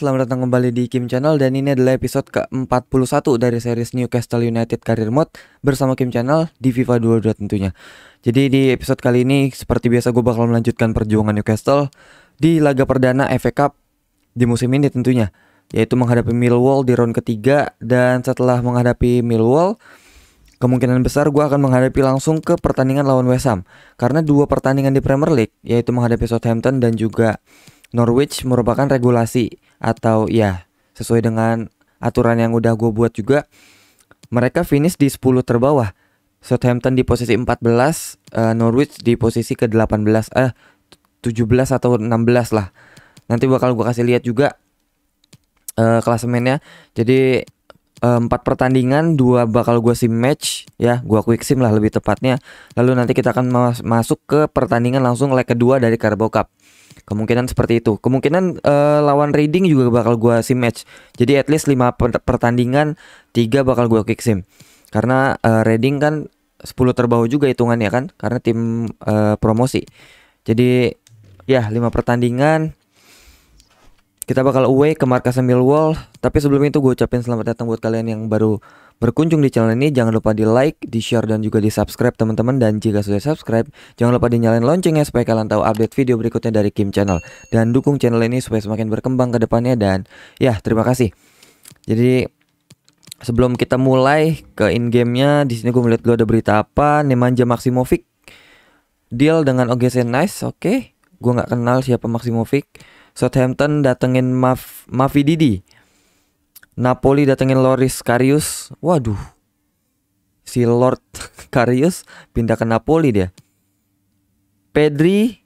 selamat datang kembali di Kim Channel dan ini adalah episode ke-41 dari series Newcastle United Career Mode bersama Kim Channel di FIFA 22 tentunya. Jadi di episode kali ini seperti biasa gue bakal melanjutkan perjuangan Newcastle di laga perdana FA Cup di musim ini tentunya, yaitu menghadapi Millwall di round ketiga dan setelah menghadapi Millwall Kemungkinan besar gue akan menghadapi langsung ke pertandingan lawan West Ham Karena dua pertandingan di Premier League Yaitu menghadapi Southampton dan juga Norwich merupakan regulasi atau ya sesuai dengan aturan yang udah gue buat juga mereka finish di 10 terbawah Southampton di posisi 14 uh, eh, Norwich di posisi ke 18 eh 17 atau 16 lah nanti bakal gue kasih lihat juga uh, klasemennya jadi eh, empat pertandingan dua bakal gue sim match ya gue quick sim lah lebih tepatnya lalu nanti kita akan masuk ke pertandingan langsung leg kedua dari Carabao Cup Kemungkinan seperti itu. Kemungkinan uh, lawan Reading juga bakal gue sim match. Jadi at least 5 pertandingan 3 bakal gue kick sim. Karena uh, Reading kan 10 terbawa juga hitungannya kan karena tim uh, promosi. Jadi ya 5 pertandingan kita bakal away ke markas Millwall. Tapi sebelum itu gue ucapin selamat datang buat kalian yang baru Berkunjung di channel ini jangan lupa di like, di share dan juga di subscribe teman-teman dan jika sudah subscribe jangan lupa dinyalain loncengnya supaya kalian tahu update video berikutnya dari Kim Channel dan dukung channel ini supaya semakin berkembang ke depannya dan ya terima kasih. Jadi sebelum kita mulai ke in gamenya di sini gue melihat gue ada berita apa Nemanja Maximovic deal dengan OGC Nice oke okay. gue nggak kenal siapa Maximovic Southampton datengin Maf didi Napoli datengin Loris Karius. Waduh. Si Lord Karius pindah ke Napoli dia. Pedri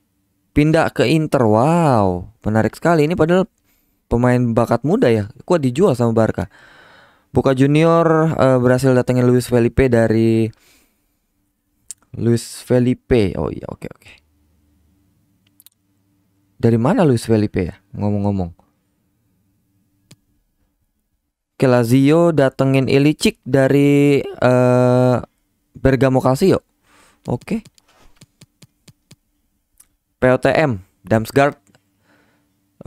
pindah ke Inter. Wow, menarik sekali ini padahal pemain bakat muda ya. kuat dijual sama Barca? Buka Junior uh, berhasil datengin Luis Felipe dari Luis Felipe. Oh iya, oke okay, oke. Okay. Dari mana Luis Felipe ya? Ngomong-ngomong. Oke, Lazio datengin Ilicic dari uh, Bergamo Calcio. Oke. POTM Damsgaard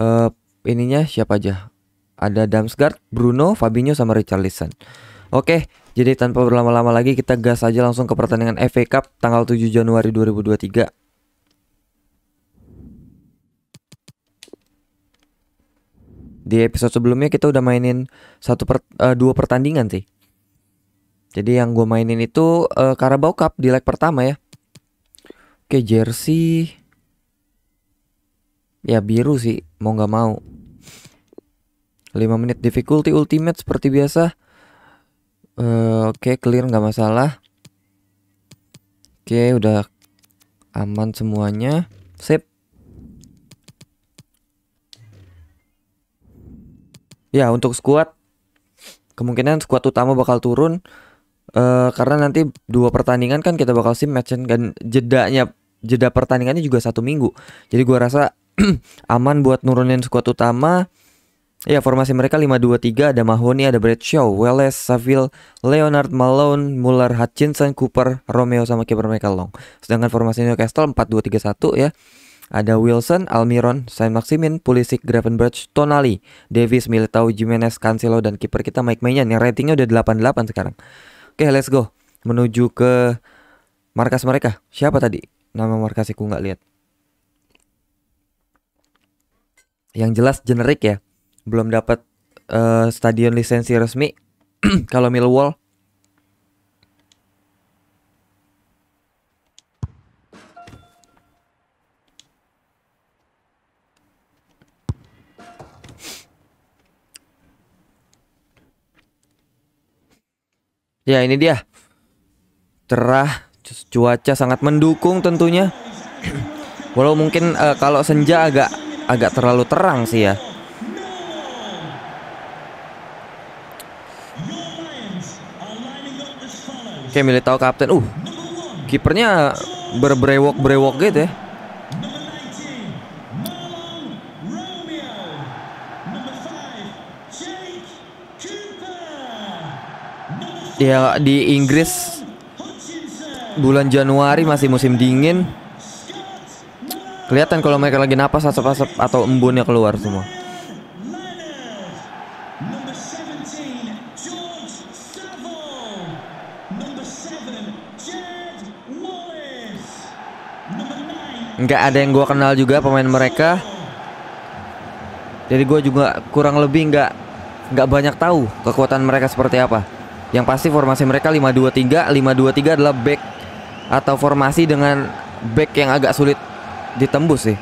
uh, ininya siapa aja? Ada Damsgaard, Bruno, Fabinho sama Richard Richarlison. Oke, jadi tanpa berlama-lama lagi kita gas aja langsung ke pertandingan FA Cup tanggal 7 Januari 2023. Di episode sebelumnya kita udah mainin satu per, uh, dua pertandingan sih. Jadi yang gue mainin itu uh, Carabao Cup di leg pertama ya. Oke jersey ya biru sih mau nggak mau. 5 menit difficulty ultimate seperti biasa. Uh, Oke okay, clear nggak masalah. Oke okay, udah aman semuanya. Sip. ya untuk squad kemungkinan squad utama bakal turun uh, karena nanti dua pertandingan kan kita bakal sim match dan jedanya jeda pertandingannya juga satu minggu. Jadi gua rasa aman buat nurunin squad utama. Ya formasi mereka 5-2-3 ada Mahoney, ada Bradshaw, Welles, Saville, Leonard Malone, Muller, Hutchinson, Cooper, Romeo sama kiper mereka Long. Sedangkan formasi Newcastle 4-2-3-1 ya. Ada Wilson, Almiron, Saint Maximin, Pulisic, Gravenberch, Tonali, Davis, Militao, Jimenez, Cancelo, dan kiper kita Mike Maignan yang ratingnya udah 88 sekarang. Oke, okay, let's go. Menuju ke markas mereka. Siapa tadi? Nama markasnya aku nggak lihat. Yang jelas generik ya. Belum dapat uh, stadion lisensi resmi. Kalau Millwall Ya ini dia Cerah Cuaca sangat mendukung tentunya Walau mungkin uh, kalau senja agak agak terlalu terang sih ya Oke tahu kapten Uh kipernya berbrewok-brewok gitu ya Ya di Inggris bulan Januari masih musim dingin. Kelihatan kalau mereka lagi napas asap-asap atau embunnya keluar semua. Nggak ada yang gue kenal juga pemain mereka. Jadi gue juga kurang lebih nggak nggak banyak tahu kekuatan mereka seperti apa. Yang pasti formasi mereka 5-2-3 5-2-3 adalah back atau formasi dengan back yang agak sulit ditembus sih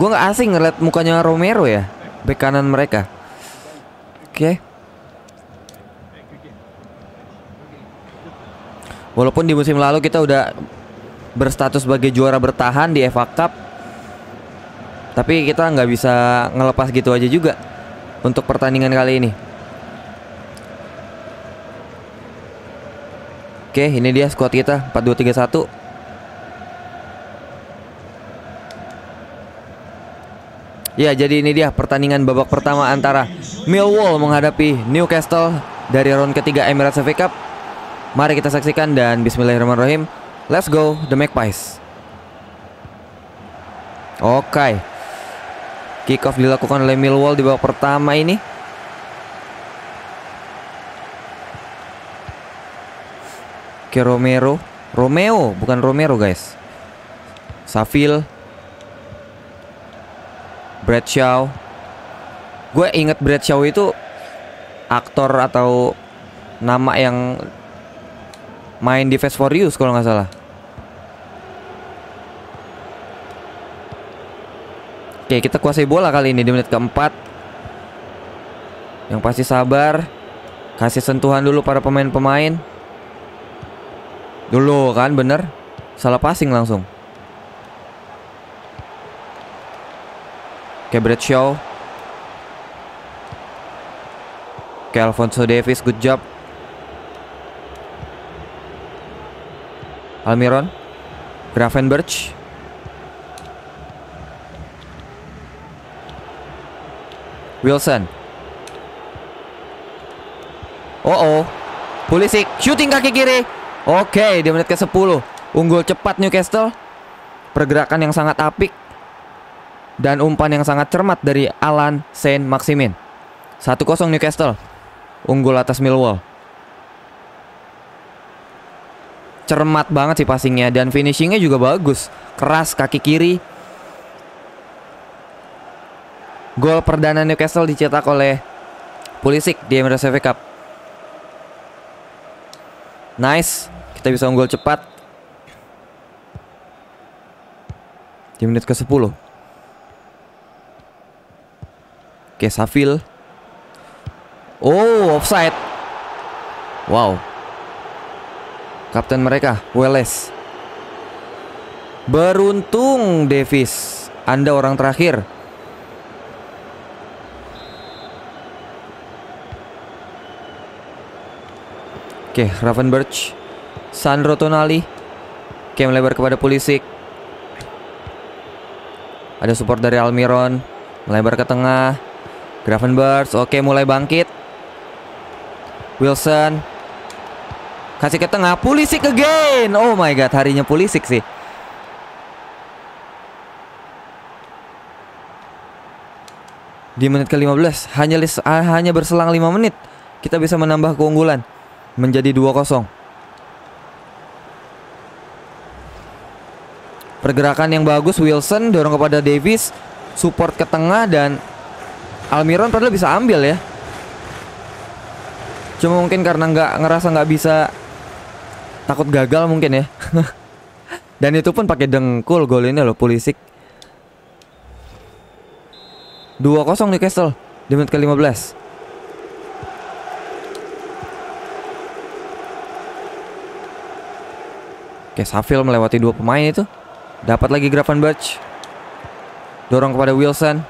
Gue gak asing ngeliat mukanya Romero ya Back kanan mereka Oke okay. Walaupun di musim lalu kita udah berstatus sebagai juara bertahan di FA Cup Tapi kita nggak bisa ngelepas gitu aja juga Untuk pertandingan kali ini Oke, ini dia squad kita 4231. Ya, jadi ini dia pertandingan babak pertama antara Millwall menghadapi Newcastle dari round ketiga Emirates FA Cup. Mari kita saksikan dan bismillahirrahmanirrahim. Let's go the Magpies. Oke. Okay. Kick off dilakukan oleh Millwall di babak pertama ini. Ke Romero. Romeo, bukan Romero guys. Safil. Bradshaw. Gue inget Bradshaw itu aktor atau nama yang main di Fast for Use kalau nggak salah. Oke, kita kuasai bola kali ini di menit keempat. Yang pasti sabar, kasih sentuhan dulu para pemain-pemain. Dulu kan bener Salah passing langsung Oke Show Oke Alfonso Davis good job Almiron Birch Wilson Oh oh Pulisic shooting kaki kiri Oke, di menit ke-10. Unggul cepat Newcastle. Pergerakan yang sangat apik dan umpan yang sangat cermat dari Alan Saint Maximin. 1-0 Newcastle. Unggul atas Millwall. Cermat banget sih passingnya dan finishingnya juga bagus. Keras kaki kiri. Gol perdana Newcastle dicetak oleh Pulisic di Emirates FA Cup. Nice. Kita bisa unggul cepat. Di menit ke-10. Oke, Safil. Oh, offside. Wow. Kapten mereka, Welles. Beruntung Davis. Anda orang terakhir. Oke, Birch. Sandro Tonali. Oke, melebar kepada Pulisic. Ada support dari Almiron. Melebar ke tengah. Birch. Oke, mulai bangkit. Wilson. Kasih ke tengah. Pulisic again. Oh my god, harinya Pulisic sih. Di menit ke-15 hanya ah, hanya berselang 5 menit kita bisa menambah keunggulan menjadi 2-0. Pergerakan yang bagus Wilson dorong kepada Davis, support ke tengah dan Almiron padahal bisa ambil ya. Cuma mungkin karena nggak ngerasa nggak bisa takut gagal mungkin ya. dan itu pun pakai dengkul gol ini loh Pulisic. 2-0 Newcastle di menit ke-15. Oke, Safil melewati dua pemain itu. Dapat lagi Grafenberg, Dorong kepada Wilson.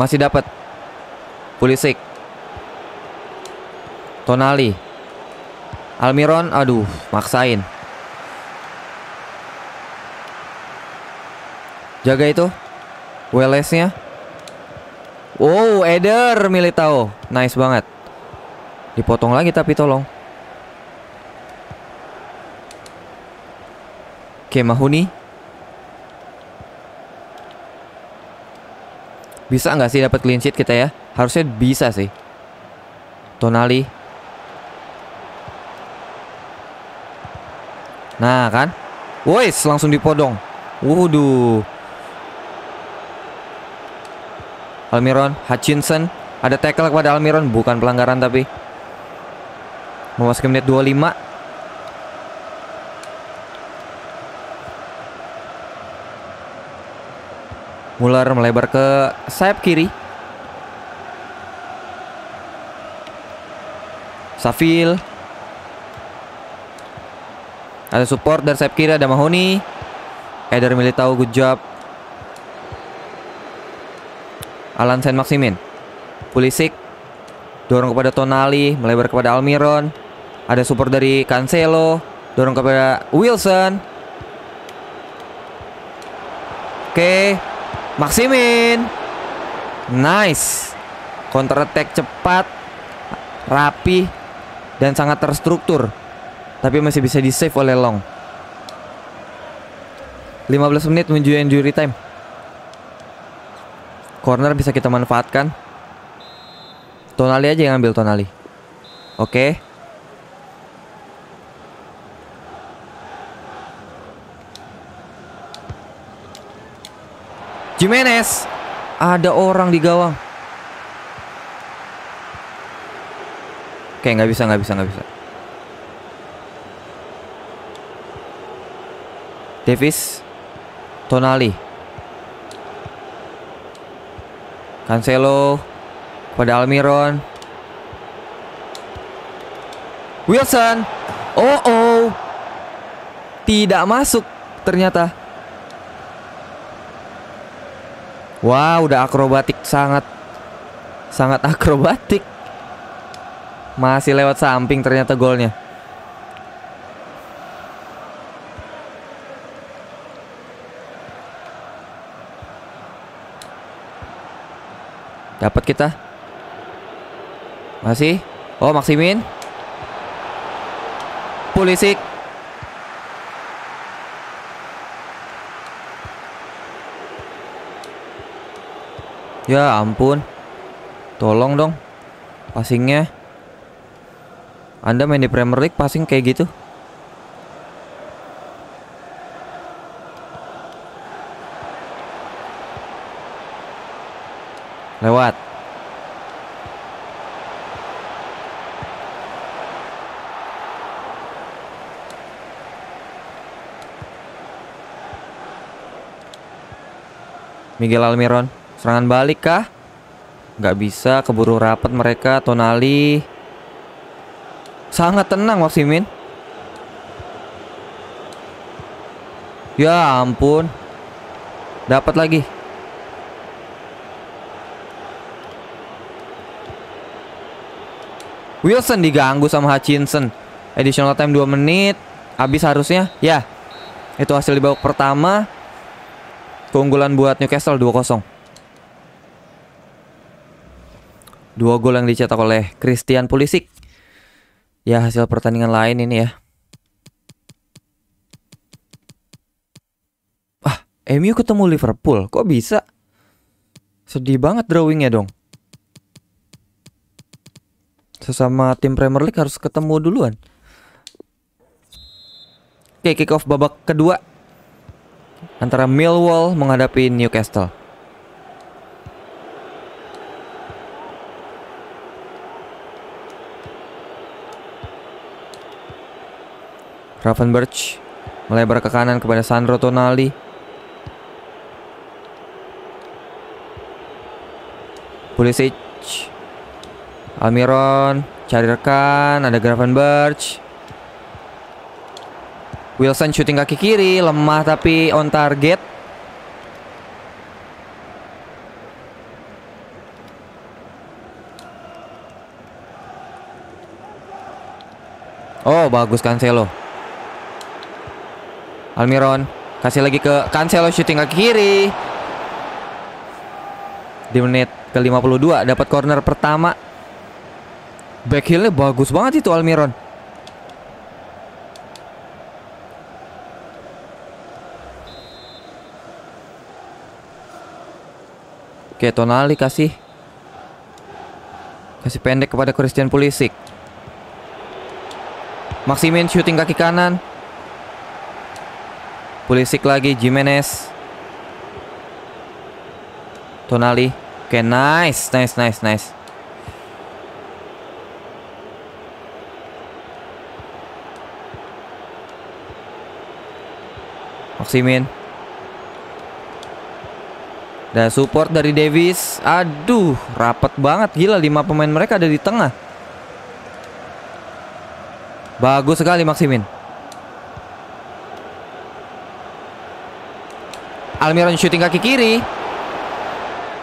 Masih dapat. Pulisic. Tonali. Almiron, aduh, maksain. Jaga itu. Wellesnya. Wow, Eder Militao. Nice banget. Dipotong lagi tapi tolong. Oke, Mahuni. Bisa nggak sih dapat clean sheet kita ya? Harusnya bisa sih. Tonali. Nah kan. Woi, langsung dipodong. Waduh. Almiron, Hutchinson. Ada tackle kepada Almiron. Bukan pelanggaran tapi. Memasuki menit 25 Muller melebar ke sayap kiri. Safil. Ada support dari sayap kiri ada Mahoni. Eder Militao good job. Alan Saint Maximin. Pulisic dorong kepada Tonali, melebar kepada Almiron. Ada support dari Cancelo, dorong kepada Wilson. Oke, Maximin. Nice. Counter attack cepat, rapi dan sangat terstruktur. Tapi masih bisa di save oleh Long. 15 menit menuju injury time. Corner bisa kita manfaatkan. Tonali aja yang ambil Tonali. Oke. Okay. Jimenez. Ada orang di gawang. Oke, nggak bisa, nggak bisa, nggak bisa. Davis. Tonali. Cancelo. Pada Almiron. Wilson. Oh, oh. Tidak masuk ternyata. Wow, udah akrobatik sangat sangat akrobatik. Masih lewat samping ternyata golnya. Dapat kita. Masih. Oh, Maksimin. Pulisic. Ya ampun. Tolong dong. Passingnya. Anda main di Premier League passing kayak gitu. Lewat. Miguel Almiron. Serangan balik kah? Gak bisa, keburu rapat mereka. Tonali sangat tenang Maksimin. Ya ampun. Dapat lagi. Wilson diganggu sama Hutchinson. Additional time 2 menit. Habis harusnya. Ya. Itu hasil di babak pertama. Keunggulan buat Newcastle 2-0. Dua gol yang dicetak oleh Christian Pulisic. Ya, hasil pertandingan lain ini ya. Wah, MU ketemu Liverpool. Kok bisa? Sedih banget drawingnya dong. Sesama tim Premier League harus ketemu duluan. Oke, kick off babak kedua antara Millwall menghadapi Newcastle. Birch melebar ke kanan kepada Sandro Tonali. Pulisic. Almiron cari rekan, ada Birch. Wilson shooting kaki kiri, lemah tapi on target. Oh, bagus Cancelo. Almiron kasih lagi ke Cancelo shooting ke kiri. Di menit ke-52 dapat corner pertama. Back bagus banget itu Almiron. Oke, Tonali kasih kasih pendek kepada Christian Pulisic. Maximin shooting kaki kanan. Pulisik lagi Jimenez. Tonali. Oke, okay, nice, nice, nice, nice. Maximin. Dan support dari Davis. Aduh, rapat banget gila lima pemain mereka ada di tengah. Bagus sekali Maximin. Almiron shooting kaki kiri.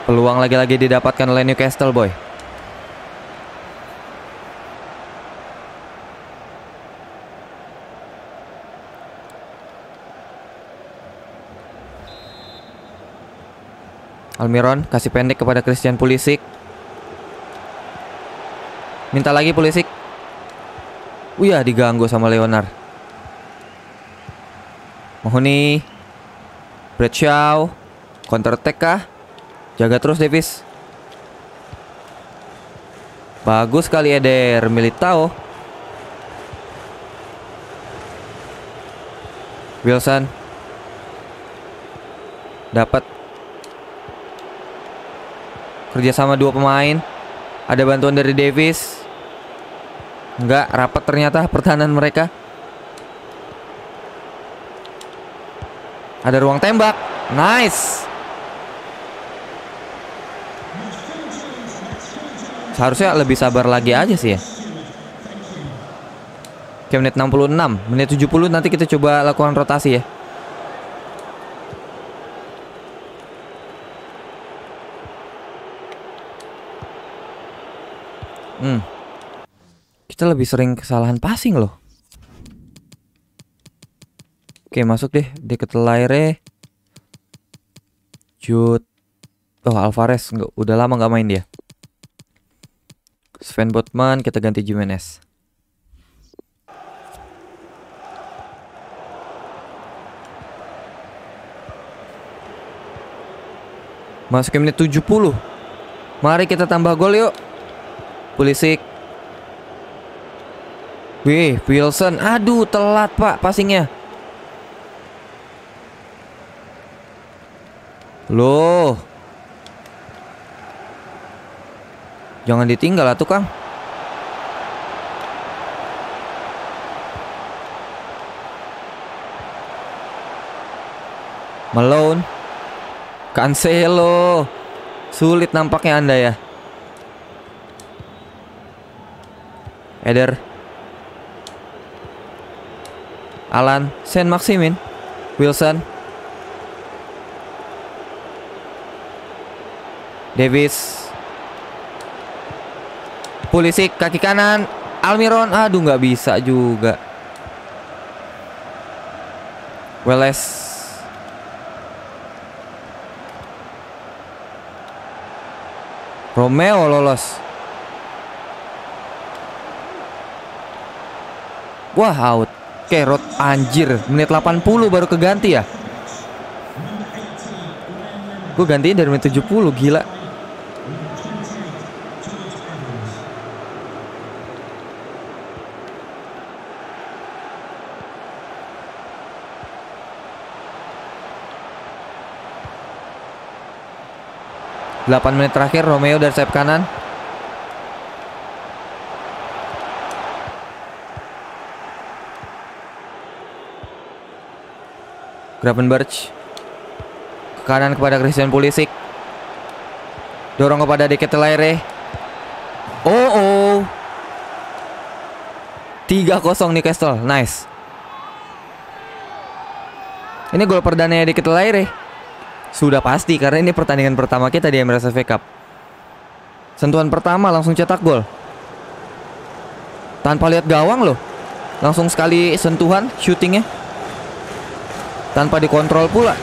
Peluang lagi-lagi didapatkan oleh Newcastle boy. Almiron kasih pendek kepada Christian Pulisic. Minta lagi Pulisic. Wih, ya, diganggu sama Leonard. Mohoni Bradshaw Counter attack kah? Jaga terus Davis Bagus kali Eder ya, Militao Wilson Dapat Kerjasama dua pemain Ada bantuan dari Davis Enggak, rapat ternyata pertahanan mereka Ada ruang tembak. Nice. Seharusnya lebih sabar lagi aja sih ya. Oke, menit 66. Menit 70 nanti kita coba lakukan rotasi ya. Hmm. Kita lebih sering kesalahan passing loh. Oke, masuk deh deket layre. jut, Oh, Alvarez nggak udah lama nggak main dia. Sven Botman kita ganti Jimenez. Masuk ke menit 70. Mari kita tambah gol yuk. Pulisic. Wih, Wilson. Aduh, telat Pak passingnya. Loh. Jangan ditinggal atuh, Kang. Malone. Cancelo. Sulit nampaknya Anda ya. Eder. Alan Sen Maximin. Wilson. Davis Pulisic kaki kanan Almiron aduh nggak bisa juga Welles, Romeo lolos Wah out Kerot anjir Menit 80 baru keganti ya Gue gantiin dari menit 70 gila 8 menit terakhir Romeo dari sayap kanan Gravenberch ke kanan kepada Christian Pulisic dorong kepada Deketelaere oh oh 3 nih Newcastle nice ini gol perdana Deketelaere sudah pasti karena ini pertandingan pertama kita di Emirates FA Cup. Sentuhan pertama langsung cetak gol. Tanpa lihat gawang loh. Langsung sekali sentuhan shootingnya. Tanpa dikontrol pula.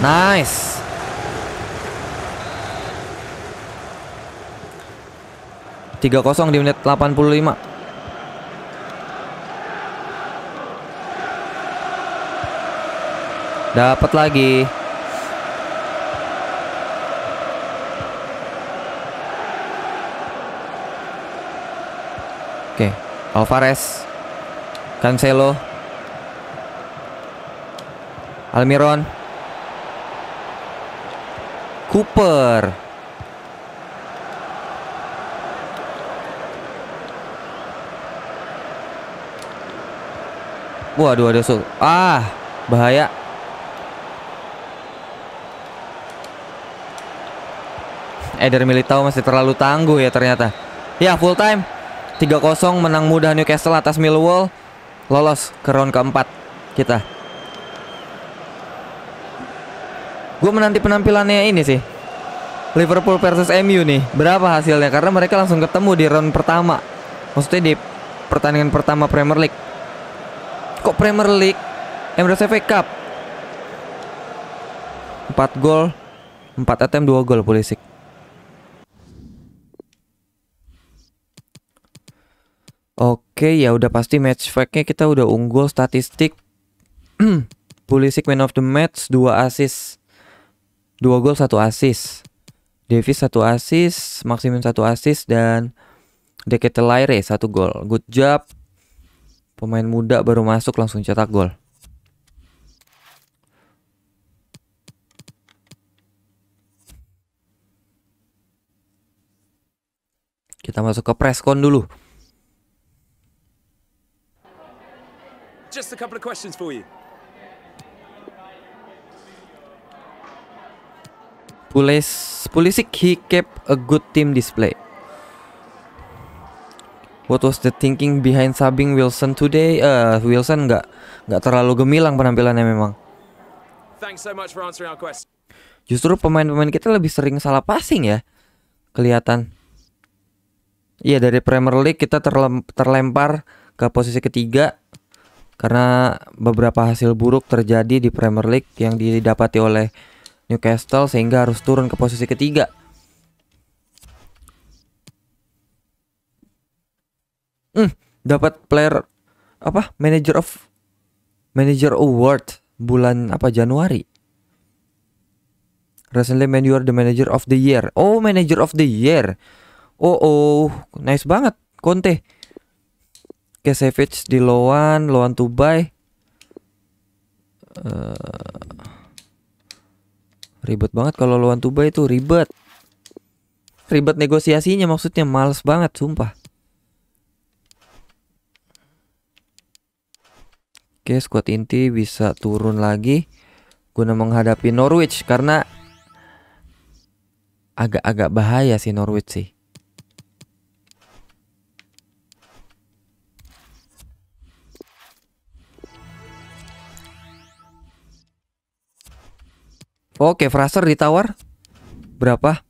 Nice. Tiga kosong di menit 85 Dapat lagi. Oke, Alvarez. Cancelo. Almiron. Cooper. Waduh ada su ah bahaya Eder Militao masih terlalu tangguh ya ternyata. Ya full time 3-0 menang mudah Newcastle atas Millwall lolos ke round keempat kita. Gue menanti penampilannya ini sih. Liverpool versus MU nih. Berapa hasilnya? Karena mereka langsung ketemu di round pertama. Maksudnya di pertandingan pertama Premier League. Kok Premier League? Emirates FA Cup. 4 gol, 4 attempt 2 gol polisi. okay, ya udah pasti match fake-nya kita udah unggul statistik. Pulisic man of the match, 2 assist. 2 gol, 1 assist. Davis 1 assist, Maximin 1 assist dan Deketelaire 1 gol. Good job. Pemain muda baru masuk langsung cetak gol. Kita masuk ke press con dulu. just a couple of questions for you. Pulis, Pulisic, he kept a good team display. What was the thinking behind subbing Wilson today? Uh, Wilson nggak nggak terlalu gemilang penampilannya memang. Thanks so much for answering our question. Justru pemain-pemain kita lebih sering salah passing ya, kelihatan. Iya dari Premier League kita terlempar ke posisi ketiga karena beberapa hasil buruk terjadi di Premier League yang didapati oleh Newcastle sehingga harus turun ke posisi ketiga. Hmm, dapat player apa? Manager of Manager Award bulan apa Januari. Recently Man you are the manager of the year. Oh, manager of the year. Oh, oh, nice banget Conte savage di Loan, Loan to Uh, eh, ribet banget kalau Loan to itu ribet. Ribet negosiasinya maksudnya males banget sumpah. Oke, okay, squad inti bisa turun lagi guna menghadapi Norwich karena agak-agak bahaya sih Norwich sih. Oke, Fraser ditawar berapa?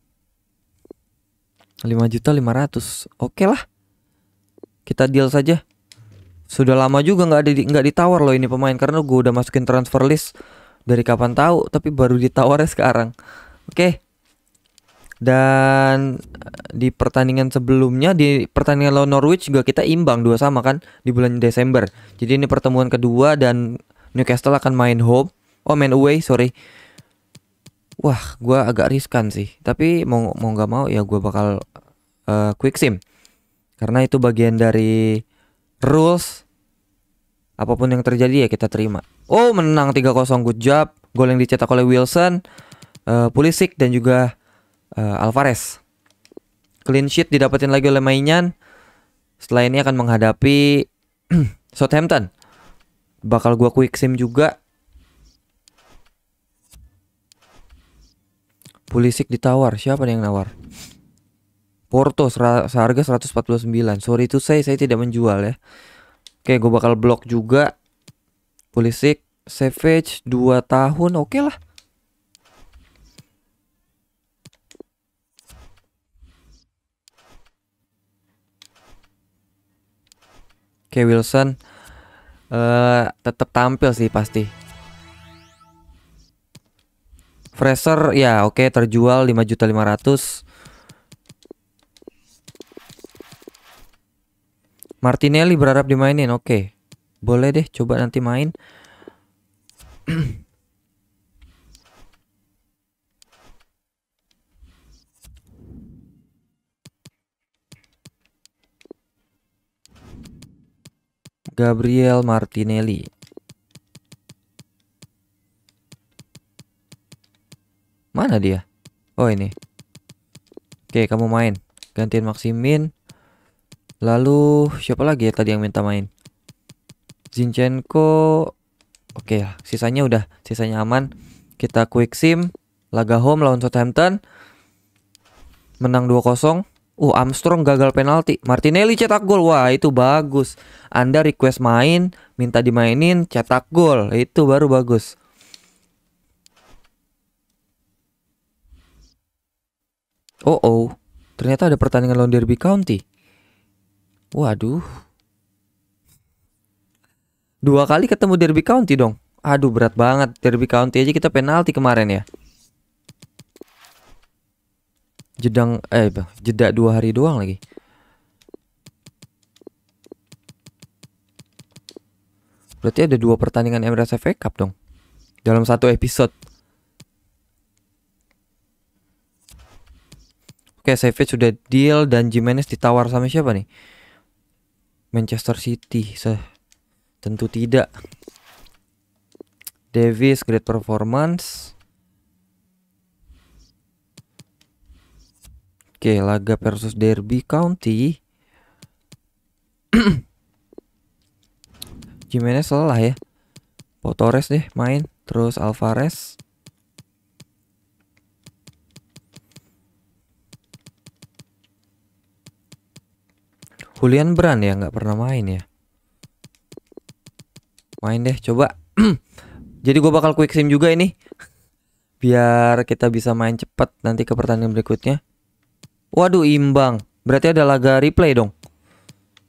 5 juta 500. Oke lah. Kita deal saja. Sudah lama juga nggak ada nggak di, ditawar loh ini pemain karena gue udah masukin transfer list dari kapan tahu tapi baru ditawarnya sekarang. Oke. Dan di pertandingan sebelumnya di pertandingan lawan Norwich juga kita imbang dua sama kan di bulan Desember. Jadi ini pertemuan kedua dan Newcastle akan main home. Oh main away, sorry wah gue agak riskan sih tapi mau mau nggak mau ya gue bakal uh, quick sim karena itu bagian dari rules apapun yang terjadi ya kita terima oh menang 3-0 good job gol yang dicetak oleh Wilson uh, Pulisic dan juga uh, Alvarez clean sheet didapetin lagi oleh Mainan setelah ini akan menghadapi Southampton bakal gue quick sim juga Pulisik ditawar, siapa yang nawar? Porto seharga 149. Sorry itu saya saya tidak menjual ya. Oke, gue bakal blok juga. Pulisic, Savage 2 tahun, oke okay lah. Oke, okay, Wilson uh, eh, tetap tampil sih pasti. Fraser ya oke okay, terjual 5.500. Martinelli berharap dimainin. Oke. Okay. Boleh deh coba nanti main. Gabriel Martinelli. Mana dia? Oh ini. Oke, kamu main. Gantiin Maximin. Lalu siapa lagi ya tadi yang minta main? Zinchenko. Oke, sisanya udah, sisanya aman. Kita quick sim laga home lawan Southampton. Menang 2-0. Uh, Armstrong gagal penalti. Martinelli cetak gol. Wah, itu bagus. Anda request main, minta dimainin, cetak gol. Itu baru bagus. Oh oh, ternyata ada pertandingan lawan Derby County. Waduh. Dua kali ketemu Derby County dong. Aduh berat banget Derby County aja kita penalti kemarin ya. Jedang eh jeda dua hari doang lagi. Berarti ada dua pertandingan Emirates FA Cup dong. Dalam satu episode. Oke, Savage sudah deal dan Jimenez ditawar sama siapa nih? Manchester City. se Tentu tidak. Davis great performance. Oke, laga versus Derby County. Jimenez lelah ya. Potores deh main, terus Alvarez. Julian Brand ya nggak pernah main ya main deh coba jadi gue bakal quick sim juga ini biar kita bisa main cepat nanti ke pertandingan berikutnya waduh imbang berarti ada laga replay dong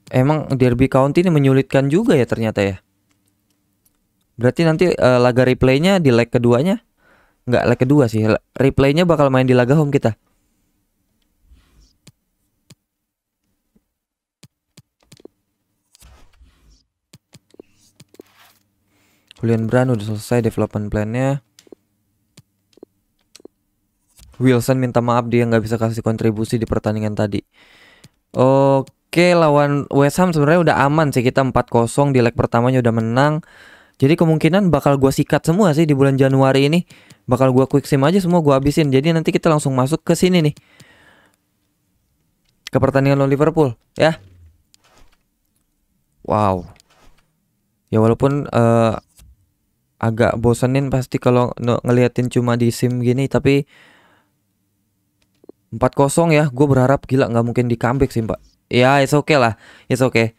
emang derby county ini menyulitkan juga ya ternyata ya berarti nanti uh, laga replaynya di leg keduanya nggak leg kedua sih replaynya bakal main di laga home kita Julian Brand udah selesai development plannya Wilson minta maaf dia nggak bisa kasih kontribusi di pertandingan tadi Oke lawan West Ham sebenarnya udah aman sih kita 4-0 di leg pertamanya udah menang jadi kemungkinan bakal gue sikat semua sih di bulan Januari ini Bakal gue quick sim aja semua gue habisin Jadi nanti kita langsung masuk ke sini nih Ke pertandingan lawan Liverpool ya Wow Ya walaupun uh, agak bosenin pasti kalau ngeliatin cuma di sim gini tapi 4-0 ya gue berharap gila nggak mungkin di comeback sih pak ya it's okay lah it's okay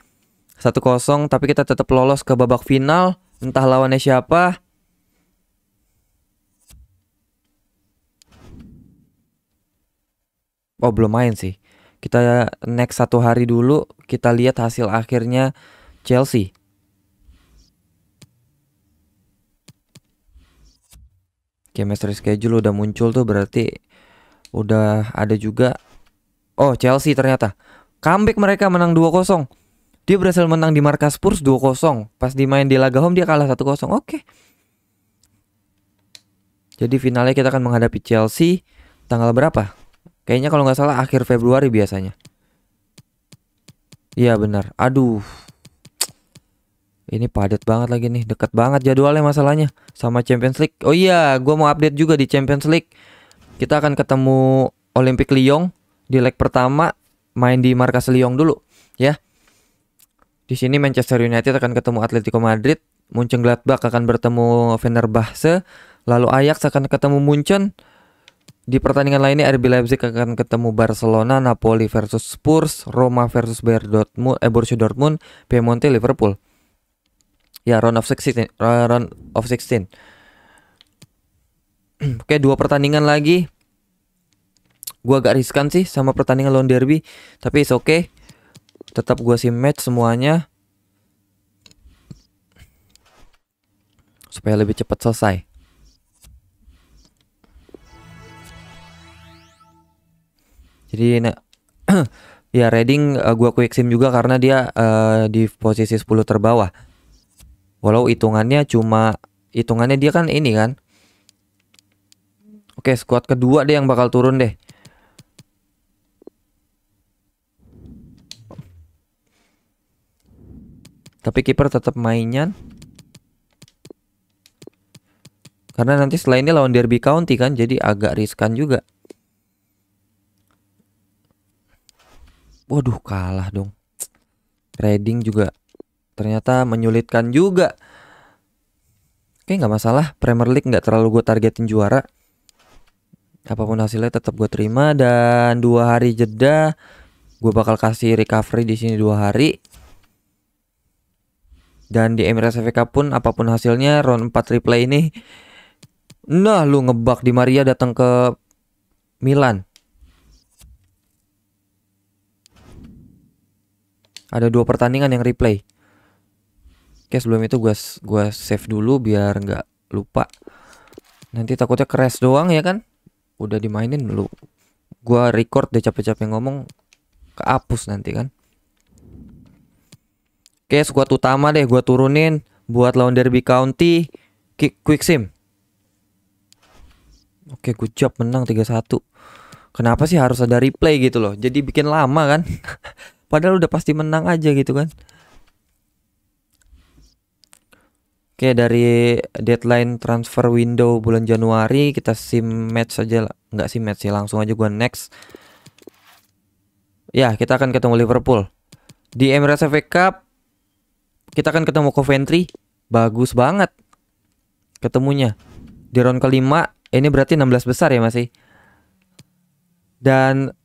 satu kosong tapi kita tetap lolos ke babak final entah lawannya siapa oh belum main sih kita next satu hari dulu kita lihat hasil akhirnya Chelsea chemistry schedule udah muncul tuh berarti udah ada juga oh Chelsea ternyata comeback mereka menang 2-0 dia berhasil menang di markas Spurs 2-0 pas dimain di laga home dia kalah 1-0 oke okay. jadi finalnya kita akan menghadapi Chelsea tanggal berapa kayaknya kalau nggak salah akhir Februari biasanya iya benar aduh ini padat banget lagi nih, deket banget jadwalnya masalahnya sama Champions League. Oh iya, gue mau update juga di Champions League. Kita akan ketemu Olympic Lyon di leg pertama main di markas Lyon dulu, ya. Di sini Manchester United akan ketemu Atletico Madrid, Munchen Gladbach akan bertemu Fenerbahce, lalu Ajax akan ketemu Munchen. Di pertandingan lainnya RB Leipzig akan ketemu Barcelona, Napoli versus Spurs, Roma versus Bayer Dortmund, eh Borussia Dortmund, Piemonte Liverpool. Ya, round of 16. Round of 16. Oke, dua pertandingan lagi. Gua agak riskan sih sama pertandingan lawan derby, tapi oke. Okay. Tetap gua sim match semuanya. Supaya lebih cepat selesai. Jadi nah, ya Reading uh, gua quick sim juga karena dia uh, di posisi 10 terbawah walau hitungannya cuma hitungannya dia kan ini kan oke squad kedua deh yang bakal turun deh tapi kiper tetap mainnya karena nanti selain ini lawan Derby County kan jadi agak riskan juga waduh kalah dong trading juga ternyata menyulitkan juga. Oke nggak masalah, Premier League nggak terlalu gue targetin juara. Apapun hasilnya tetap gue terima dan dua hari jeda gue bakal kasih recovery di sini dua hari. Dan di Emirates FA Cup pun apapun hasilnya round 4 replay ini Nah lu ngebak di Maria datang ke Milan Ada dua pertandingan yang replay Oke sebelum itu gua gua save dulu biar nggak lupa. Nanti takutnya crash doang ya kan? Udah dimainin dulu. Gua record deh capek-capek ngomong kehapus nanti kan. Oke squad utama deh gua turunin buat lawan Derby County kick quick sim. Oke good job menang 3-1. Kenapa sih harus ada replay gitu loh? Jadi bikin lama kan? Padahal udah pasti menang aja gitu kan. Oke dari deadline transfer window bulan Januari kita sim match saja nggak sim match sih langsung aja gua next. Ya kita akan ketemu Liverpool di Emirates FA Cup kita akan ketemu Coventry bagus banget ketemunya di round kelima ini berarti 16 besar ya masih dan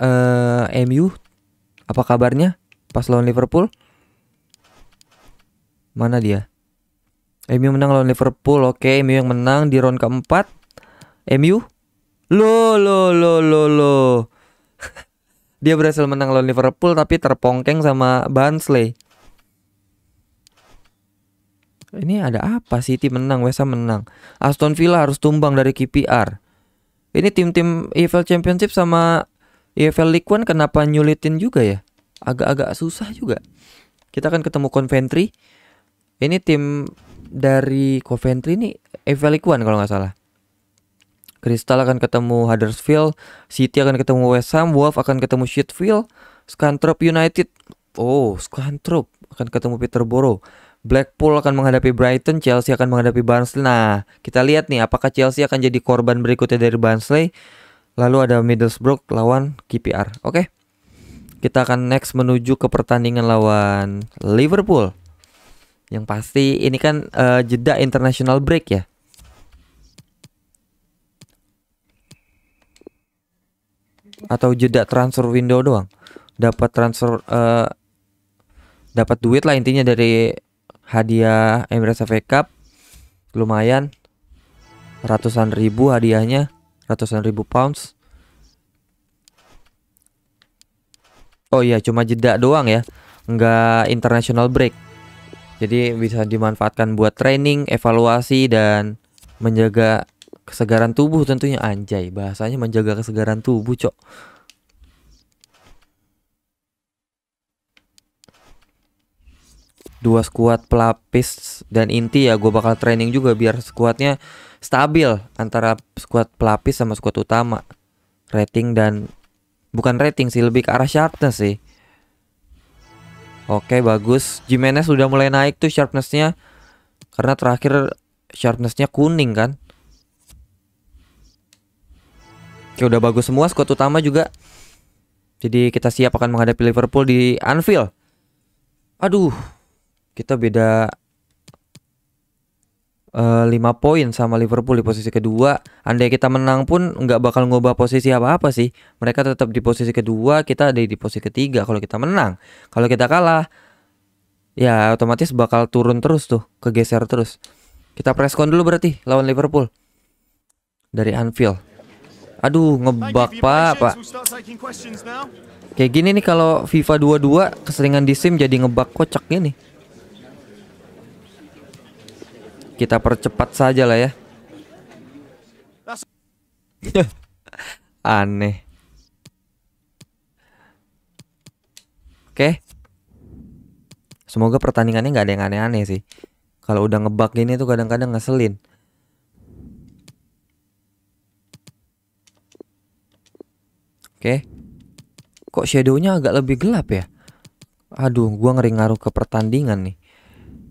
uh, eh, MU apa kabarnya pas lawan Liverpool mana dia MU menang lawan Liverpool. Oke, okay, MU yang menang di round keempat. MU lo lo lo lo lo. Dia berhasil menang lawan Liverpool tapi terpongkeng sama Barnsley. Ini ada apa sih? Tim menang, Wesa menang. Aston Villa harus tumbang dari KPR. Ini tim-tim EFL Championship sama EFL League One kenapa nyulitin juga ya? Agak-agak susah juga. Kita akan ketemu Coventry. Ini tim dari Coventry ini FA League kalau nggak salah. Crystal akan ketemu Huddersfield, City akan ketemu West Ham, Wolf akan ketemu Sheffield, Scunthorpe United. Oh, Scunthorpe akan ketemu Peterborough. Blackpool akan menghadapi Brighton, Chelsea akan menghadapi Barnsley. Nah, kita lihat nih apakah Chelsea akan jadi korban berikutnya dari Barnsley. Lalu ada Middlesbrough lawan KPR. Oke. Okay? Kita akan next menuju ke pertandingan lawan Liverpool. Yang pasti ini kan uh, jeda international break ya. Atau jeda transfer window doang. Dapat transfer uh, dapat duit lah intinya dari hadiah Emirates FA Cup. Lumayan ratusan ribu hadiahnya, ratusan ribu pounds. Oh iya, cuma jeda doang ya. Enggak international break. Jadi bisa dimanfaatkan buat training, evaluasi dan menjaga kesegaran tubuh tentunya anjay. Bahasanya menjaga kesegaran tubuh, Cok. dua skuad pelapis dan inti ya gue bakal training juga biar skuadnya stabil antara skuad pelapis sama skuad utama rating dan bukan rating sih lebih ke arah sharpness sih Oke bagus Jimenez sudah mulai naik tuh sharpnessnya Karena terakhir sharpnessnya kuning kan Oke udah bagus semua squad utama juga Jadi kita siap akan menghadapi Liverpool di Anfield Aduh Kita beda 5 eh, poin sama Liverpool di posisi kedua. Andai kita menang pun nggak bakal ngubah posisi apa-apa sih. Mereka tetap di posisi kedua, kita ada di posisi ketiga kalau kita menang. Kalau kita kalah, ya otomatis bakal turun terus tuh, kegeser terus. Kita preskon dulu berarti lawan Liverpool. Dari Anfield. Aduh, ngebak pak, pak. Kayak gini nih kalau FIFA 22 keseringan di sim jadi ngebak kocak gini kita percepat saja lah ya aneh oke semoga pertandingannya nggak ada yang aneh-aneh sih kalau udah ngebak ini tuh kadang-kadang ngeselin Oke. Okay. Kok shadownya agak lebih gelap ya? Aduh, gua ngeri ngaruh ke pertandingan nih.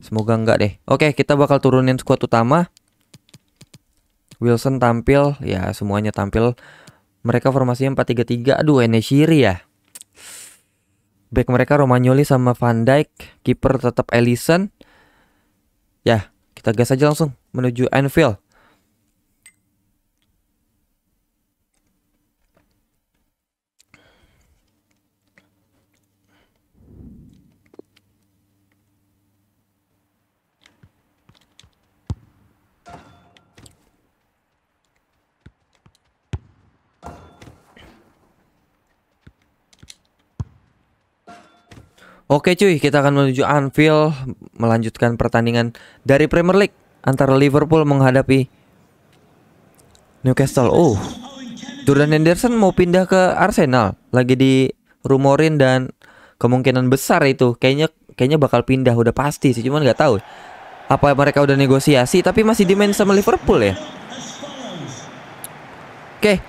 Semoga enggak deh. Oke, kita bakal turunin squad utama. Wilson tampil, ya semuanya tampil. Mereka formasi 4-3-3. Aduh, Enesiri ya. Back mereka Romagnoli sama Van Dijk, kiper tetap Ellison. Ya, kita gas aja langsung menuju Anfield. Oke cuy, kita akan menuju Anfield melanjutkan pertandingan dari Premier League antara Liverpool menghadapi Newcastle. Oh, Jordan Henderson mau pindah ke Arsenal, lagi di rumorin dan kemungkinan besar itu kayaknya kayaknya bakal pindah udah pasti sih, cuman nggak tahu apa mereka udah negosiasi tapi masih dimain sama Liverpool ya. Oke,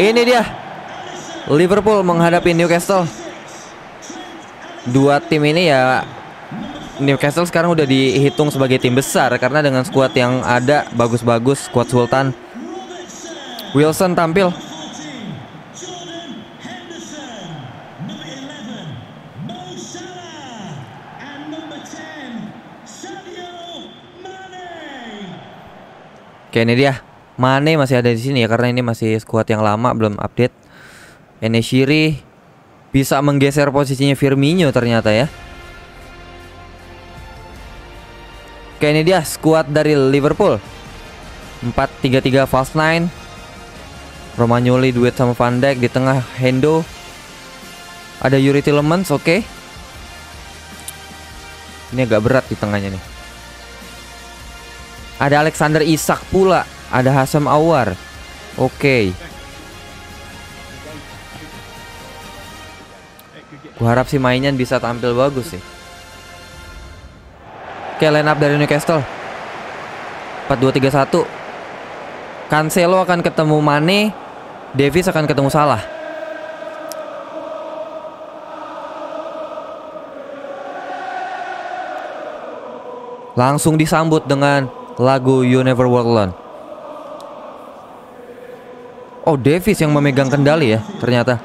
ini dia Liverpool menghadapi Newcastle dua tim ini ya Newcastle sekarang udah dihitung sebagai tim besar karena dengan skuad yang ada bagus-bagus skuad Sultan. Wilson tampil. Oke ini dia Mane masih ada di sini ya karena ini masih skuad yang lama belum update. Ini Shiri bisa menggeser posisinya Firmino ternyata ya. Oke ini dia skuad dari Liverpool. 4-3-3 false nine. Romagnoli duet sama Van Dijk di tengah Hendo. Ada Yuri Tillemans, oke. Okay. Ini agak berat di tengahnya nih. Ada Alexander Isak pula, ada Hasem Awar. Oke. Okay. Gua harap si mainan bisa tampil bagus sih. Oke, line up dari Newcastle. 4-2-3-1. Cancelo akan ketemu Mane, Davis akan ketemu Salah. Langsung disambut dengan lagu You Never Walk Alone. Oh, Davis yang memegang kendali ya ternyata.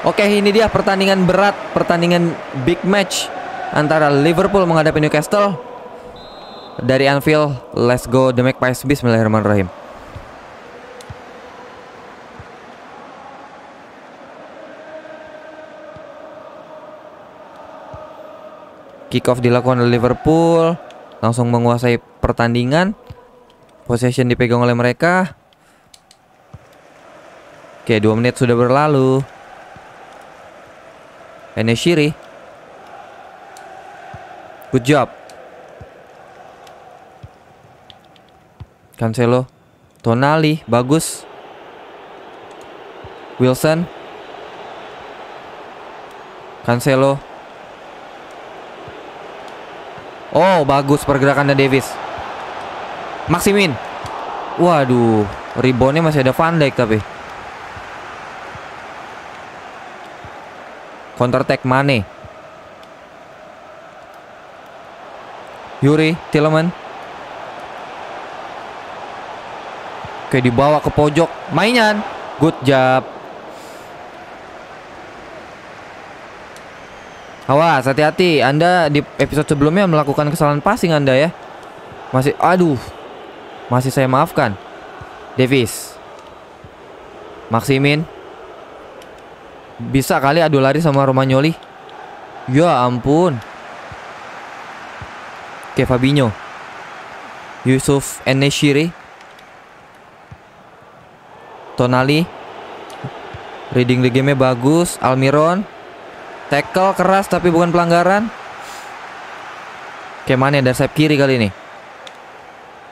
Oke, ini dia pertandingan berat, pertandingan big match antara Liverpool menghadapi Newcastle dari Anfield. Let's go The Magpies. Bismillahirrahmanirrahim. Kick off dilakukan oleh Liverpool, langsung menguasai pertandingan. Possession dipegang oleh mereka. Oke, 2 menit sudah berlalu. Eneshiri. Good job. Cancelo. Tonali. Bagus. Wilson. Cancelo. Oh, bagus pergerakan dari Davis. Maximin. Waduh, reboundnya masih ada Van Dijk tapi. Counter attack Mane. Yuri Tilleman. Oke dibawa ke pojok mainan. Good job. Awas hati-hati Anda di episode sebelumnya melakukan kesalahan passing Anda ya. Masih aduh. Masih saya maafkan. Davis. Maksimin bisa kali adu lari sama Romagnoli. Ya ampun. Oke Fabinho. Yusuf Enesiri, Tonali. Reading the game-nya bagus. Almiron. Tackle keras tapi bukan pelanggaran. Oke mana dari sayap kiri kali ini.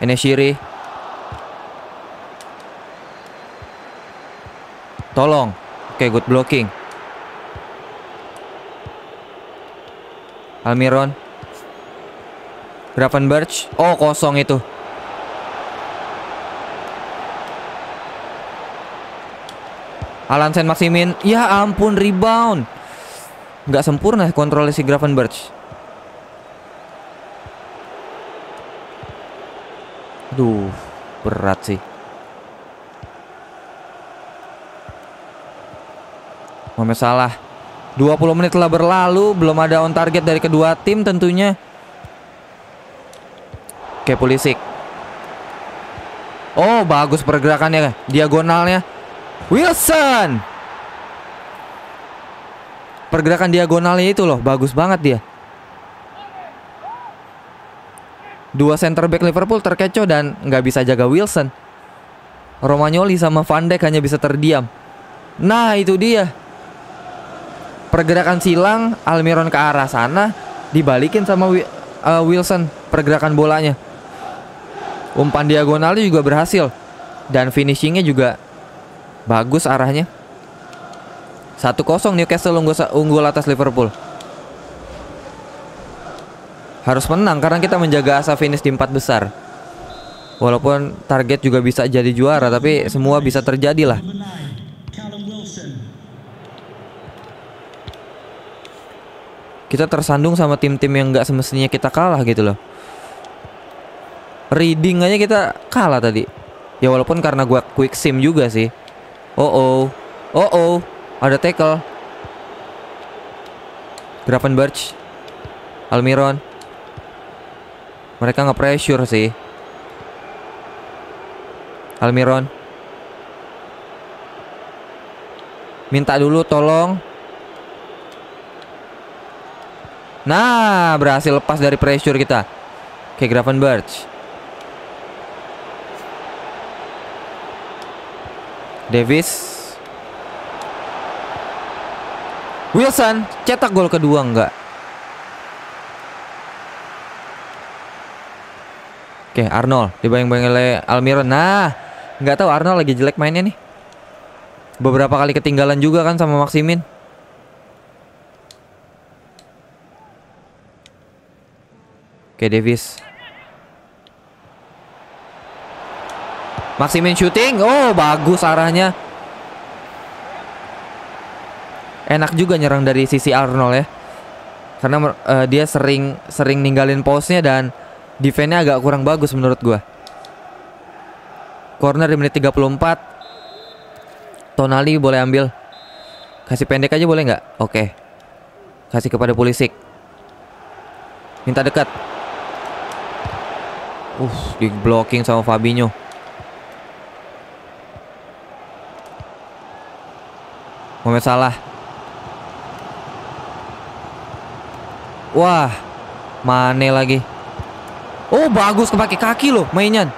Enesiri, Tolong. Oke, good blocking. Almiron. Birch. Oh, kosong itu. Alan Saint Maximin. Ya ampun, rebound. Nggak sempurna kontrolnya si Birch. Aduh, berat sih. Mohamed Salah. 20 menit telah berlalu, belum ada on target dari kedua tim tentunya. Oke, Pulisic. Oh, bagus pergerakannya, diagonalnya. Wilson. Pergerakan diagonalnya itu loh, bagus banget dia. Dua center back Liverpool terkecoh dan nggak bisa jaga Wilson. Romagnoli sama Van Dijk hanya bisa terdiam. Nah, itu dia pergerakan silang Almiron ke arah sana dibalikin sama eh, Wilson pergerakan bolanya umpan diagonalnya juga berhasil dan finishingnya juga bagus arahnya 1-0 Newcastle unggul, unggul atas Liverpool harus menang karena kita menjaga asa finish di empat besar walaupun target juga bisa jadi juara tapi semua bisa terjadi lah kita tersandung sama tim-tim yang nggak semestinya kita kalah gitu loh. Reading aja kita kalah tadi. Ya walaupun karena gue quick sim juga sih. Oh oh. Oh oh. Ada tackle. Gerapan Birch. Almiron. Mereka nge-pressure sih. Almiron. Minta dulu tolong Nah, berhasil lepas dari pressure kita. Oke, Graven Birch. Davis. Wilson cetak gol kedua enggak? Oke, Arnold dibayang-bayang oleh Almiron. Nah, enggak tahu Arnold lagi jelek mainnya nih. Beberapa kali ketinggalan juga kan sama Maximin. Oke, Davis. Maximin shooting. Oh, bagus arahnya. Enak juga nyerang dari sisi Arnold ya. Karena uh, dia sering sering ninggalin posnya dan defense-nya agak kurang bagus menurut gua. Corner di menit 34. Tonali boleh ambil. Kasih pendek aja boleh nggak? Oke. Kasih kepada Pulisic. Minta dekat. Uh, di blocking sama Fabinho. Mohamed Salah. Wah, Mane lagi. Oh, bagus kepake kaki loh mainnya.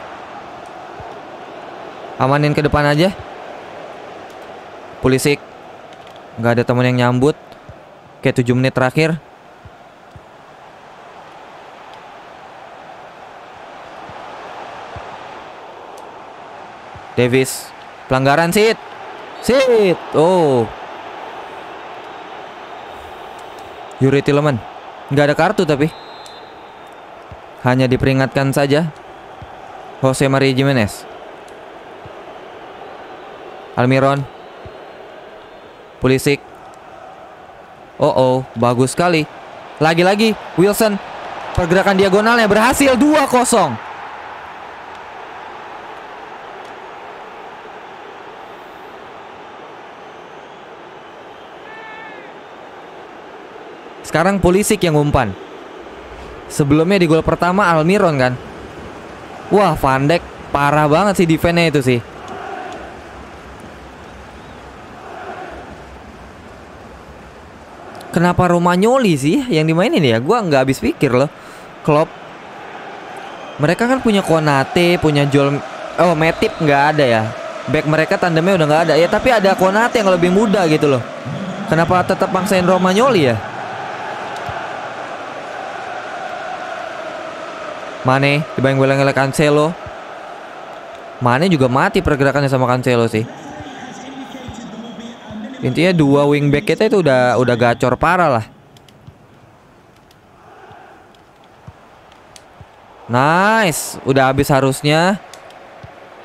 Amanin ke depan aja. Pulisik, Gak ada teman yang nyambut. Kayak 7 menit terakhir. Davis pelanggaran sit sit oh Yuri Tilleman nggak ada kartu tapi hanya diperingatkan saja Jose Maria Jimenez Almiron Pulisic Oh oh bagus sekali lagi-lagi Wilson pergerakan diagonalnya berhasil 2-0 Sekarang Pulisic yang umpan. Sebelumnya di gol pertama Almiron kan. Wah, Van Dijk parah banget sih defense-nya itu sih. Kenapa Romagnoli sih yang dimainin ya? Gua nggak habis pikir loh. Klopp. Mereka kan punya Konate, punya Joel Oh, Matip nggak ada ya. Back mereka tandemnya udah nggak ada ya, tapi ada Konate yang lebih muda gitu loh. Kenapa tetap pangsain Romagnoli ya? Mane dibayang gue oleh Cancelo. Mane juga mati pergerakannya sama Cancelo sih. Intinya dua wingback kita itu udah udah gacor parah lah. Nice, udah habis harusnya.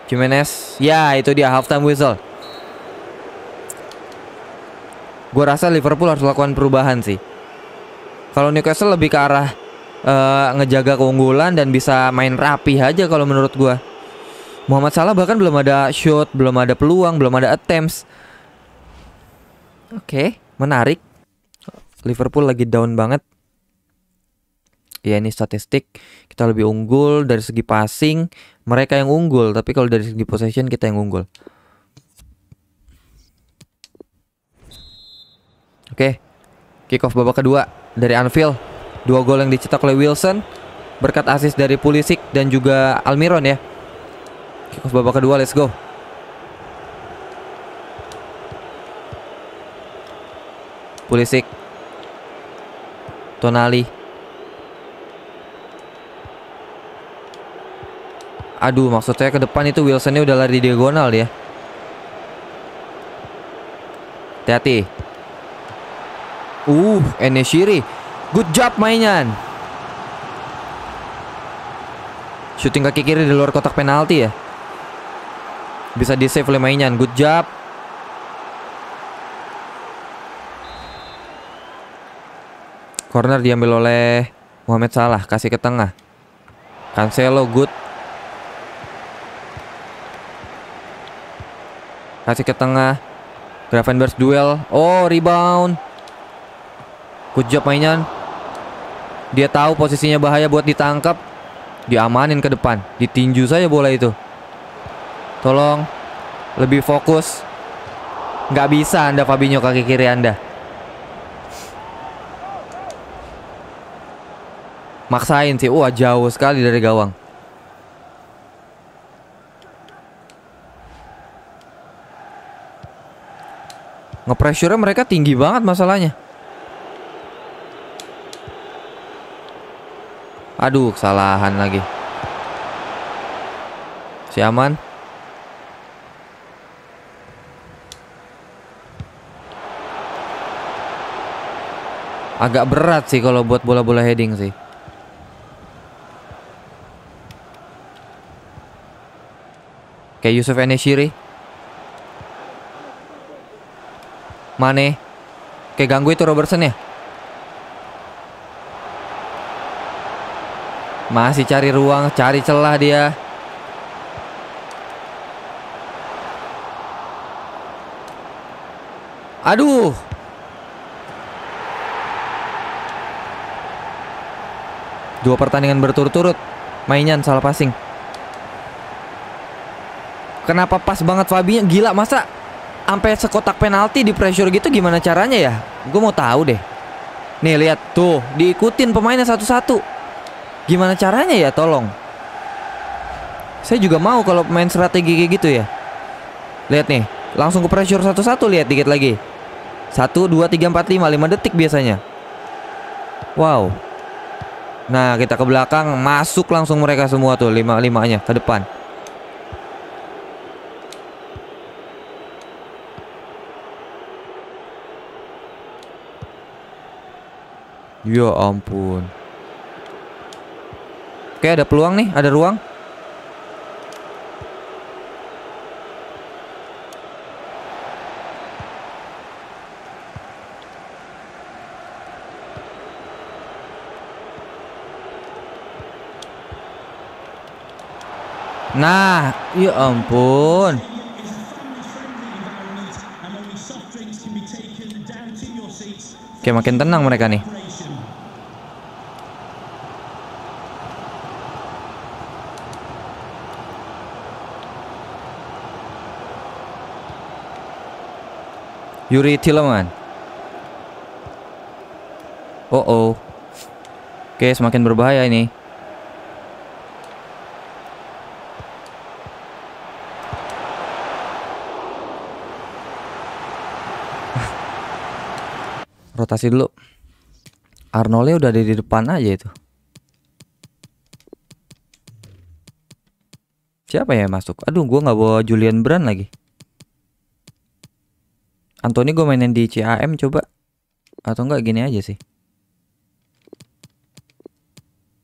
Jimenez, ya itu dia halftime whistle. Gue rasa Liverpool harus lakukan perubahan sih. Kalau Newcastle lebih ke arah uh, ngejaga keunggulan dan bisa main rapi aja kalau menurut gua. Muhammad Salah bahkan belum ada shot, belum ada peluang, belum ada attempts. Oke, okay, menarik. Liverpool lagi down banget. Ya ini statistik kita lebih unggul dari segi passing, mereka yang unggul, tapi kalau dari segi possession kita yang unggul. Oke. Okay. Kick off babak kedua dari Anfield. Dua gol yang dicetak oleh Wilson berkat asis dari Pulisic dan juga Almiron ya. Kick babak kedua, let's go. Pulisic. Tonali. Aduh, maksudnya ke depan itu Wilsonnya udah lari di diagonal ya. Hati-hati. Uh, Enesiri Good job mainan. Shooting kaki kiri di luar kotak penalti ya. Bisa di save oleh mainan. Good job. Corner diambil oleh Mohamed Salah, kasih ke tengah. Cancelo good. Kasih ke tengah. Gravenberg duel. Oh, rebound. Good job mainan. Dia tahu posisinya bahaya buat ditangkap. Diamanin ke depan. Ditinju saja bola itu. Tolong lebih fokus. Gak bisa Anda Fabinho kaki kiri Anda. Maksain sih. Wah, jauh sekali dari gawang. Ngepressure mereka tinggi banget masalahnya. Aduh, kesalahan lagi. Si aman. Agak berat sih kalau buat bola-bola heading sih. Kayak Yusuf Eneshiri. Mane. Kayak ganggu itu Robertson ya? Masih cari ruang, cari celah dia. Aduh. Dua pertandingan berturut-turut mainan salah passing. Kenapa pas banget Fabian? Gila masa sampai sekotak penalti di pressure gitu gimana caranya ya? Gue mau tahu deh. Nih lihat tuh diikutin pemainnya satu-satu. Gimana caranya ya tolong? Saya juga mau kalau main strategi kayak gitu ya. Lihat nih, langsung ke pressure satu-satu lihat dikit lagi. 1 2 3 4 5 5 detik biasanya. Wow. Nah, kita ke belakang masuk langsung mereka semua tuh 5 lima limanya ke depan. Ya ampun. Oke, ada peluang nih, ada ruang. Nah, ya ampun. Oke, makin tenang mereka nih. Yuri Tilleman. Oh oh. Oke, semakin berbahaya ini. Rotasi dulu. Arnold udah ada di depan aja itu. Siapa ya yang masuk? Aduh, gua nggak bawa Julian Brand lagi. Antoni gue mainin di CAM coba atau enggak gini aja sih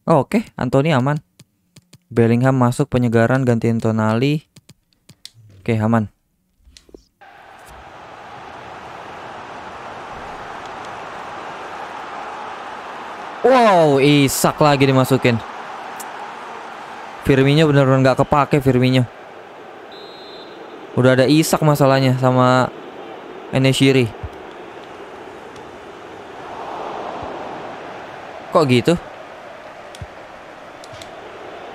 oh, oke okay. Antoni aman Bellingham masuk penyegaran gantiin Tonali oke okay, aman Wow, Isak lagi dimasukin. Firminya benar-benar nggak kepake Firmino. Udah ada Isak masalahnya sama Enesiri Kok gitu?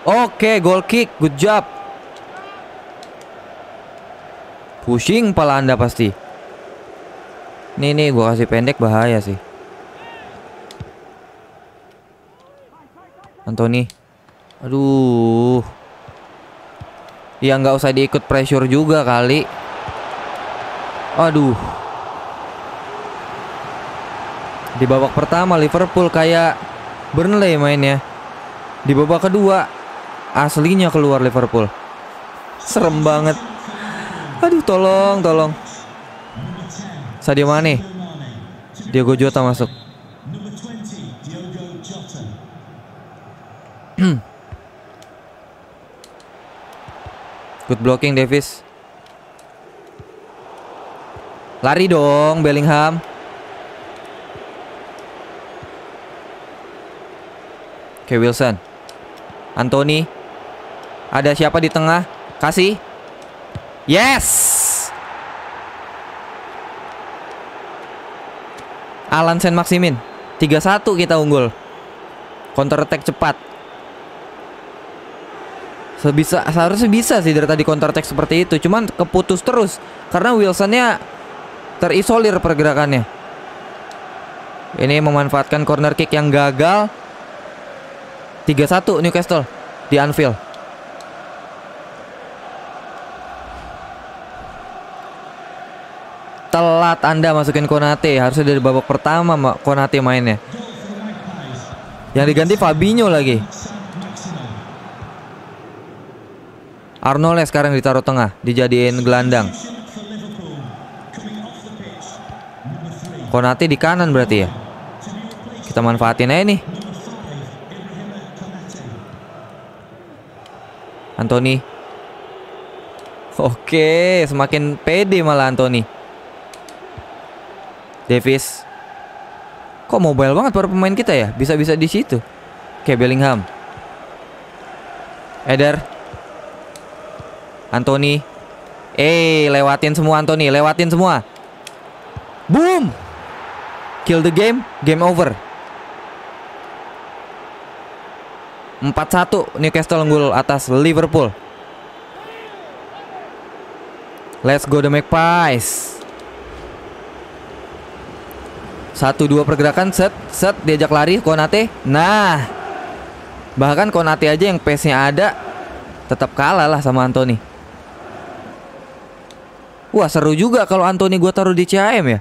Oke, goal kick. Good job. Pushing pala Anda pasti. Nih nih gua kasih pendek bahaya sih. Anthony. Aduh. Ya nggak usah diikut pressure juga kali. Aduh. Di babak pertama Liverpool kayak Burnley mainnya. Di babak kedua aslinya keluar Liverpool. Serem banget. Aduh tolong, tolong. Sadio Mane. Diogo Jota masuk. Good blocking Davis. Lari dong Bellingham. Oke Wilson. Anthony. Ada siapa di tengah? Kasih. Yes. Alan Saint Maximin. 3-1 kita unggul. Counter attack cepat. Sebisa seharusnya bisa sih dari tadi counter attack seperti itu, cuman keputus terus karena Wilsonnya terisolir pergerakannya. Ini memanfaatkan corner kick yang gagal. 3-1 Newcastle di Anfield. Telat Anda masukin Konate, harusnya dari babak pertama Konate mainnya. Yang diganti Fabinho lagi. Arnold sekarang ditaruh tengah, dijadiin gelandang. Konate di kanan berarti ya. Kita manfaatin aja nih. Anthony. Oke, semakin pede malah Anthony. Davis. Kok mobile banget para pemain kita ya? Bisa-bisa di situ. Oke, Bellingham. Eder. Anthony. Eh, lewatin semua Anthony, lewatin semua. Boom. Kill the game, game over. 4-1 Newcastle unggul atas Liverpool. Let's go the Magpies. 1-2 pergerakan set set diajak lari Konate. Nah, bahkan Konate aja yang pace-nya ada tetap kalah lah sama Anthony. Wah seru juga kalau Anthony gue taruh di CAM ya.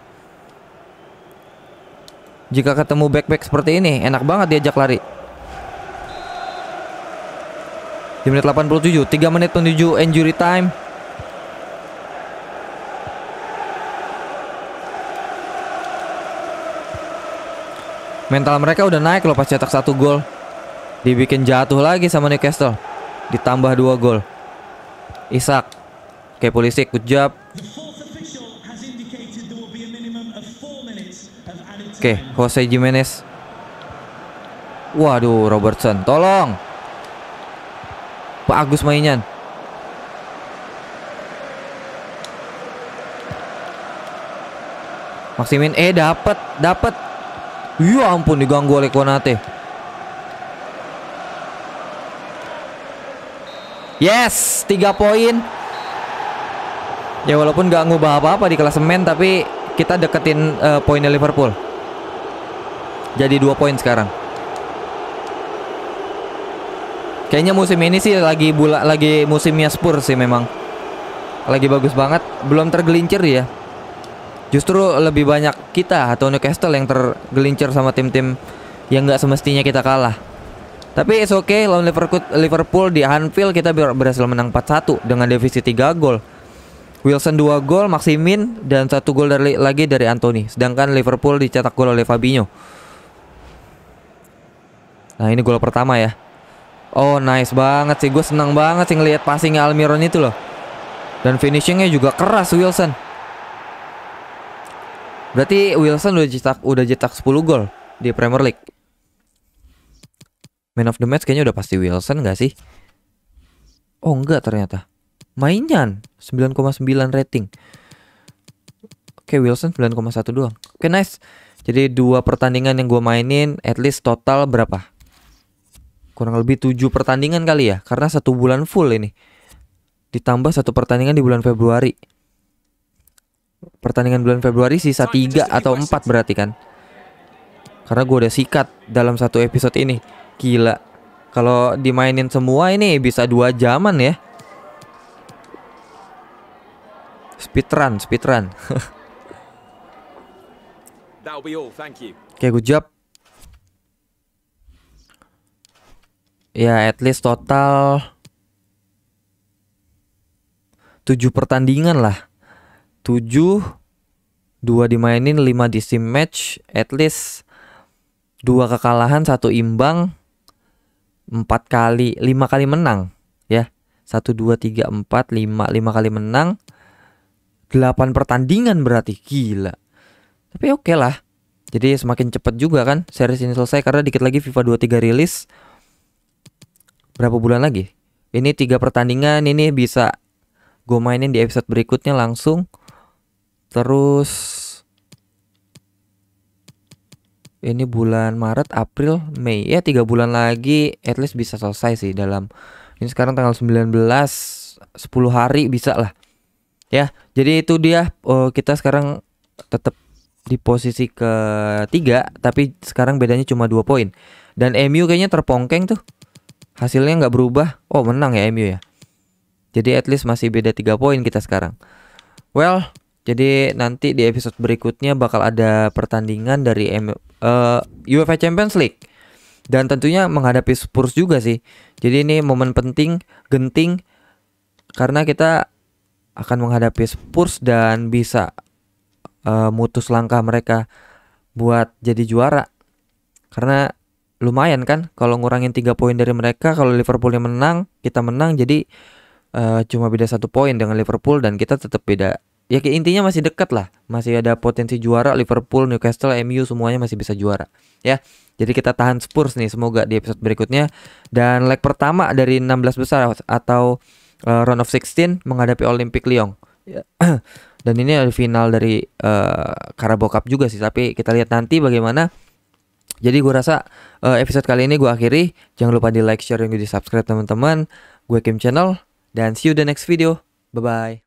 Jika ketemu backpack seperti ini, enak banget diajak lari. Di menit 87, 3 menit menuju injury time. Mental mereka udah naik loh pas cetak satu gol. Dibikin jatuh lagi sama Newcastle. Ditambah dua gol. Isak. kayak polisi kujab Oke, Jose Jimenez. Waduh, Robertson, tolong. Pak Agus mainnya. Maximin eh dapat, dapat. Ya ampun diganggu oleh Konate. Yes, 3 poin. Ya walaupun gak ngubah apa-apa di klasemen tapi kita deketin uh, poinnya Liverpool jadi dua poin sekarang. Kayaknya musim ini sih lagi bulat, lagi musimnya Spurs sih memang. Lagi bagus banget, belum tergelincir ya. Justru lebih banyak kita atau Newcastle yang tergelincir sama tim-tim yang nggak semestinya kita kalah. Tapi it's okay lawan Liverpool, di Anfield kita berhasil menang 4-1 dengan defisit 3 gol. Wilson 2 gol, Maximin dan satu gol dari lagi dari Anthony. Sedangkan Liverpool dicetak gol oleh Fabinho. Nah ini gol pertama ya. Oh nice banget sih. Gue senang banget sih ngeliat passingnya Almiron itu loh. Dan finishingnya juga keras Wilson. Berarti Wilson udah cetak udah cetak 10 gol di Premier League. Man of the match kayaknya udah pasti Wilson gak sih? Oh enggak ternyata. Mainan 9,9 rating. Oke Wilson 9,1 doang. Oke nice. Jadi dua pertandingan yang gue mainin at least total berapa? kurang lebih tujuh pertandingan kali ya karena satu bulan full ini ditambah satu pertandingan di bulan Februari pertandingan bulan Februari sisa tiga atau empat berarti kan karena gue udah sikat dalam satu episode ini gila kalau dimainin semua ini bisa dua jaman ya speedrun speedrun Oke, okay, good job. ya at least total 7 pertandingan lah 7 2 dimainin 5 di sim match at least 2 kekalahan, 1 imbang, 4 kali, 5 kali menang ya. 1 2 3 4 5 5 kali menang. 8 pertandingan berarti gila. Tapi oke okay lah. Jadi semakin cepat juga kan series ini selesai karena dikit lagi FIFA 23 rilis berapa bulan lagi ini tiga pertandingan ini bisa gue mainin di episode berikutnya langsung terus ini bulan Maret, April, Mei ya tiga bulan lagi at least bisa selesai sih dalam ini sekarang tanggal 19 10 hari bisa lah ya jadi itu dia oh, kita sekarang tetap di posisi ketiga tapi sekarang bedanya cuma dua poin dan MU kayaknya terpongkeng tuh hasilnya nggak berubah, oh menang ya MU ya. Jadi at least masih beda tiga poin kita sekarang. Well, jadi nanti di episode berikutnya bakal ada pertandingan dari M uh, UEFA Champions League. Dan tentunya menghadapi Spurs juga sih. Jadi ini momen penting, genting karena kita akan menghadapi Spurs dan bisa uh, mutus langkah mereka buat jadi juara. Karena lumayan kan kalau ngurangin tiga poin dari mereka kalau Liverpool yang menang kita menang jadi uh, cuma beda satu poin dengan Liverpool dan kita tetap beda ya intinya masih dekat lah masih ada potensi juara Liverpool Newcastle MU semuanya masih bisa juara ya jadi kita tahan Spurs nih semoga di episode berikutnya dan leg pertama dari 16 besar atau uh, round of 16 menghadapi Olympic Lyon ya. dan ini final dari uh, Carabao Cup juga sih tapi kita lihat nanti bagaimana jadi gue rasa uh, episode kali ini gue akhiri. Jangan lupa di like, share, dan juga di subscribe teman-teman. Gue Kim Channel dan see you the next video. Bye bye.